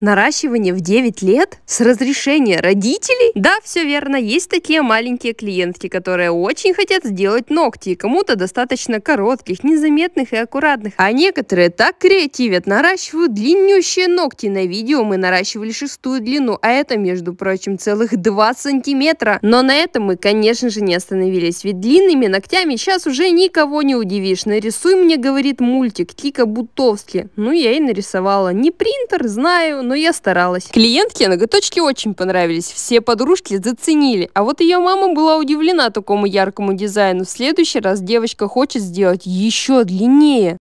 Наращивание в 9 лет? С разрешения родителей? Да, все верно, есть такие маленькие клиентки, которые очень хотят сделать ногти, и кому-то достаточно коротких, незаметных и аккуратных. А некоторые так креативят, наращивают длиннющие ногти. На видео мы наращивали шестую длину, а это, между прочим, целых 2 сантиметра. Но на этом мы, конечно же, не остановились, ведь длинными ногтями сейчас уже никого не удивишь. Нарисуй мне, говорит мультик Тика Бутовски. Ну, я и нарисовала. Не принтер, знаю, но я старалась. Клиентке ноготочки очень понравились, все подружки заценили. А вот ее мама была удивлена такому яркому дизайну. В следующий раз девочка хочет сделать еще длиннее.